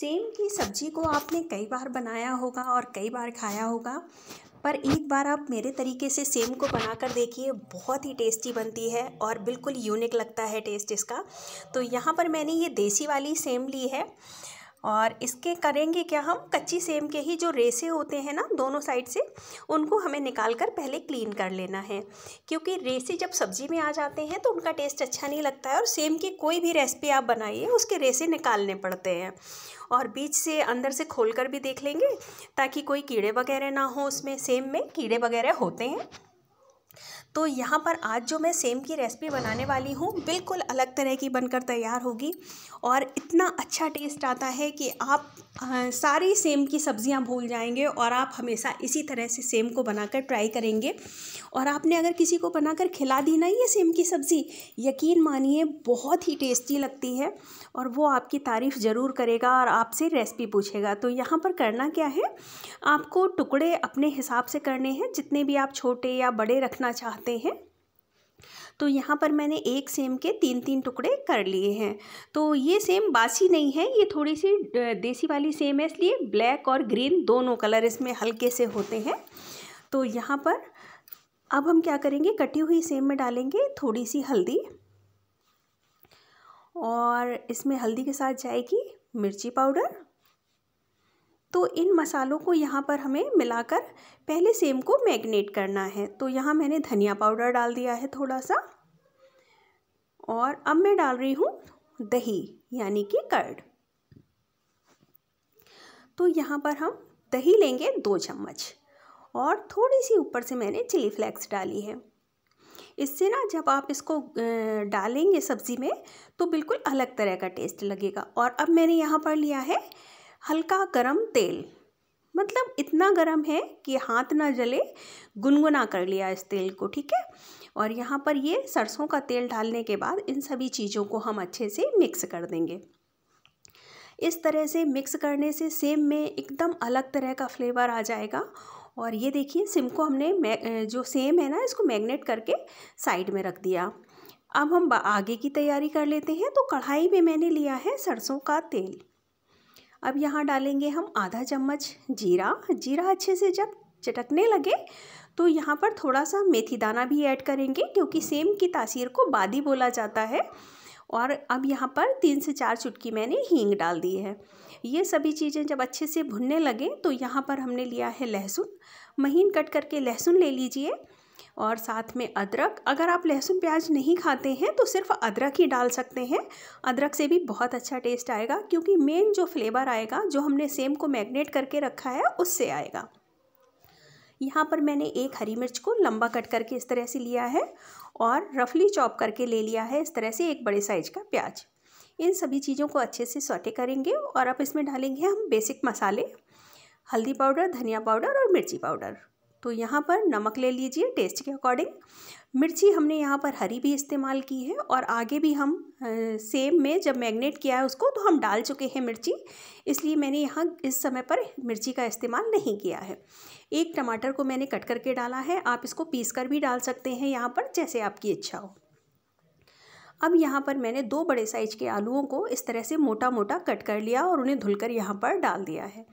same की सब्ज़ी को आपने कई बार बनाया होगा और कई बार खाया होगा पर एक बार आप मेरे तरीके से सेम को बनाकर देखिए बहुत ही टेस्टी बनती है और बिल्कुल यूनिक लगता है टेस्ट इसका तो यहाँ पर मैंने ये देसी वाली सेम ली है और इसके करेंगे क्या हम कच्ची सेम के ही जो रेसे होते हैं ना दोनों साइड से उनको हमें निकाल कर पहले क्लीन कर लेना है क्योंकि रेसे जब सब्ज़ी में आ जाते हैं तो उनका टेस्ट अच्छा नहीं लगता है और सेम की कोई भी रेसिपी आप बनाइए उसके रेसे निकालने पड़ते हैं और बीच से अंदर से खोल कर भी देख लेंगे ताकि कोई कीड़े वगैरह ना हो उसमें सेम में कीड़े वगैरह होते हैं तो यहाँ पर आज जो मैं सेम की रेसिपी बनाने वाली हूँ बिल्कुल अलग तरह की बनकर तैयार होगी और इतना अच्छा टेस्ट आता है कि आप सारी सेम की सब्ज़ियाँ भूल जाएंगे और आप हमेशा इसी तरह से सेम को बनाकर ट्राई करेंगे और आपने अगर किसी को बनाकर खिला दी ना ये सेम की सब्ज़ी यकीन मानिए बहुत ही टेस्टी लगती है और वो आपकी तारीफ़ ज़रूर करेगा और आपसे रेसिपी पूछेगा तो यहाँ पर करना क्या है आपको टुकड़े अपने हिसाब से करने हैं जितने भी आप छोटे या बड़े रखना चाहते सकते हैं तो यहाँ पर मैंने एक सेम के तीन तीन टुकड़े कर लिए हैं तो ये सेम बासी नहीं है ये थोड़ी सी देसी वाली सेम है इसलिए ब्लैक और ग्रीन दोनों कलर इसमें हल्के से होते हैं तो यहाँ पर अब हम क्या करेंगे कटी हुई सेम में डालेंगे थोड़ी सी हल्दी और इसमें हल्दी के साथ जाएगी मिर्ची पाउडर तो इन मसालों को यहाँ पर हमें मिलाकर पहले सेम को मैगनेट करना है तो यहाँ मैंने धनिया पाउडर डाल दिया है थोड़ा सा और अब मैं डाल रही हूँ दही यानी कि कर्ड तो यहाँ पर हम दही लेंगे दो चम्मच और थोड़ी सी ऊपर से मैंने चिली फ्लेक्स डाली है इससे ना जब आप इसको डालेंगे सब्ज़ी में तो बिल्कुल अलग तरह का टेस्ट लगेगा और अब मैंने यहाँ पर लिया है हल्का गरम तेल मतलब इतना गरम है कि हाथ ना जले गुनगुना कर लिया इस तेल को ठीक है और यहाँ पर ये सरसों का तेल डालने के बाद इन सभी चीज़ों को हम अच्छे से मिक्स कर देंगे इस तरह से मिक्स करने से सेम में एकदम अलग तरह का फ्लेवर आ जाएगा और ये देखिए सिम को हमने जो सेम है ना इसको मैग्नेट करके साइड में रख दिया अब हम आगे की तैयारी कर लेते हैं तो कढ़ाई में मैंने लिया है सरसों का तेल अब यहाँ डालेंगे हम आधा चम्मच जीरा जीरा अच्छे से जब चटकने लगे तो यहाँ पर थोड़ा सा मेथी दाना भी ऐड करेंगे क्योंकि सेम की तासीर को बादी बोला जाता है और अब यहाँ पर तीन से चार चुटकी मैंने हींग डाल दी है ये सभी चीज़ें जब अच्छे से भुनने लगें तो यहाँ पर हमने लिया है लहसुन महीन कट करके लहसुन ले लीजिए और साथ में अदरक अगर आप लहसुन प्याज नहीं खाते हैं तो सिर्फ अदरक ही डाल सकते हैं अदरक से भी बहुत अच्छा टेस्ट आएगा क्योंकि मेन जो फ्लेवर आएगा जो हमने सेम को मैगनेट करके रखा है उससे आएगा यहाँ पर मैंने एक हरी मिर्च को लंबा कट करके इस तरह से लिया है और रफली चॉप करके ले लिया है इस तरह से एक बड़े साइज का प्याज इन सभी चीज़ों को अच्छे से सोटे करेंगे और अब इसमें डालेंगे हम बेसिक मसाले हल्दी पाउडर धनिया पाउडर और मिर्ची पाउडर तो यहाँ पर नमक ले लीजिए टेस्ट के अकॉर्डिंग मिर्ची हमने यहाँ पर हरी भी इस्तेमाल की है और आगे भी हम सेम में जब मैग्नेट किया है उसको तो हम डाल चुके हैं मिर्ची इसलिए मैंने यहाँ इस समय पर मिर्ची का इस्तेमाल नहीं किया है एक टमाटर को मैंने कट करके डाला है आप इसको पीस कर भी डाल सकते हैं यहाँ पर जैसे आपकी इच्छा हो अब यहाँ पर मैंने दो बड़े साइज के आलूओं को इस तरह से मोटा मोटा कट कर लिया और उन्हें धुलकर यहाँ पर डाल दिया है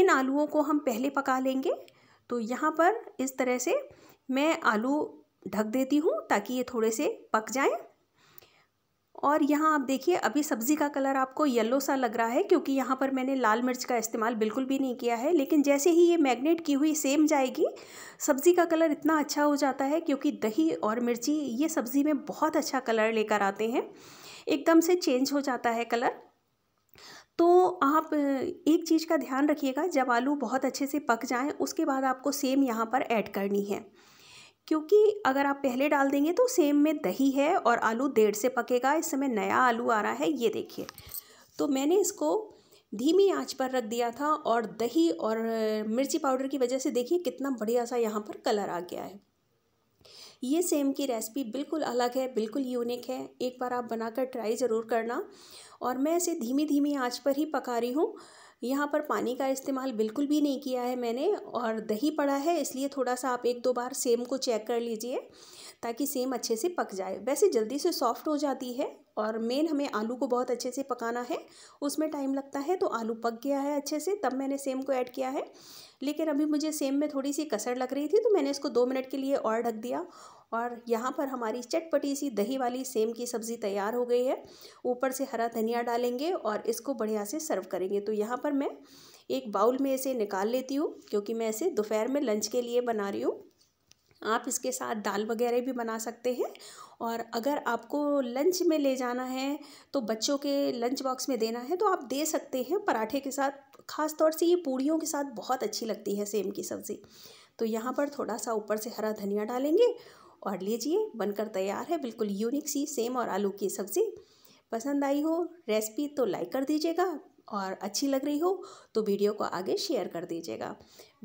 इन आलूओं को हम पहले पका लेंगे तो यहाँ पर इस तरह से मैं आलू ढक देती हूँ ताकि ये थोड़े से पक जाएं और यहाँ आप देखिए अभी सब्ज़ी का कलर आपको येलो सा लग रहा है क्योंकि यहाँ पर मैंने लाल मिर्च का इस्तेमाल बिल्कुल भी नहीं किया है लेकिन जैसे ही ये मैग्नेट की हुई सेम जाएगी सब्ज़ी का कलर इतना अच्छा हो जाता है क्योंकि दही और मिर्ची ये सब्ज़ी में बहुत अच्छा कलर लेकर आते हैं एकदम से चेंज हो जाता है कलर आप एक चीज़ का ध्यान रखिएगा जब आलू बहुत अच्छे से पक जाएं उसके बाद आपको सेम यहाँ पर ऐड करनी है क्योंकि अगर आप पहले डाल देंगे तो सेम में दही है और आलू देर से पकेगा इस समय नया आलू आ रहा है ये देखिए तो मैंने इसको धीमी आंच पर रख दिया था और दही और मिर्ची पाउडर की वजह से देखिए कितना बढ़िया सा यहाँ पर कलर आ गया है ये सेम की रेसिपी बिल्कुल अलग है बिल्कुल यूनिक है एक बार आप बनाकर ट्राई ज़रूर करना और मैं इसे धीमी धीमी आंच पर ही पका रही हूँ यहाँ पर पानी का इस्तेमाल बिल्कुल भी नहीं किया है मैंने और दही पड़ा है इसलिए थोड़ा सा आप एक दो बार सेम को चेक कर लीजिए ताकि सेम अच्छे से पक जाए वैसे जल्दी से सॉफ्ट हो जाती है और मेन हमें आलू को बहुत अच्छे से पकाना है उसमें टाइम लगता है तो आलू पक गया है अच्छे से तब मैंने सेम को ऐड किया है लेकिन अभी मुझे सेम में थोड़ी सी कसर लग रही थी तो मैंने इसको दो मिनट के लिए और ढक दिया और यहाँ पर हमारी चटपटी सी दही वाली सेम की सब्ज़ी तैयार हो गई है ऊपर से हरा धनिया डालेंगे और इसको बढ़िया से सर्व करेंगे तो यहाँ पर मैं एक बाउल में इसे निकाल लेती हूँ क्योंकि मैं इसे दोपहर में लंच के लिए बना रही हूँ आप इसके साथ दाल वगैरह भी बना सकते हैं और अगर आपको लंच में ले जाना है तो बच्चों के लंच बॉक्स में देना है तो आप दे सकते हैं पराठे के साथ ख़ास तौर से ये पूड़ियों के साथ बहुत अच्छी लगती है सेम की सब्ज़ी तो यहाँ पर थोड़ा सा ऊपर से हरा धनिया डालेंगे और लीजिए बनकर तैयार है बिल्कुल यूनिक सी सेम और आलू की सब्ज़ी पसंद आई हो रेसिपी तो लाइक कर दीजिएगा और अच्छी लग रही हो तो वीडियो को आगे शेयर कर दीजिएगा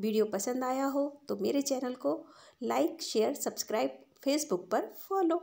वीडियो पसंद आया हो तो मेरे चैनल को लाइक शेयर सब्सक्राइब फेसबुक पर फॉलो